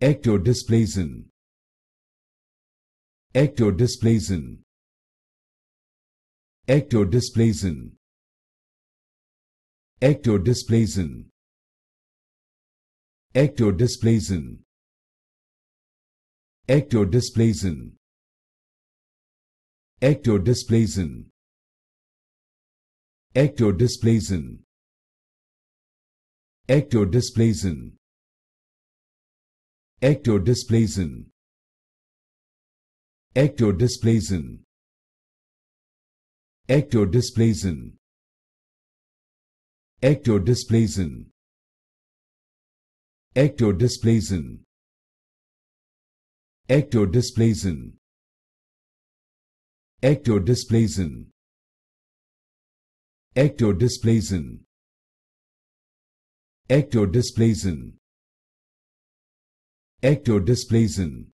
ectoplasm ectoplasm ectoplasm ectoplasm ectoplasm ectoplasm ectoplasm ectoplasm ectoplasm ectoplasm ectoplasm ectoplasm ectoplasm ectoplasm ectoplasm ectoplasm ectoplasm ectoplasm Actor displays in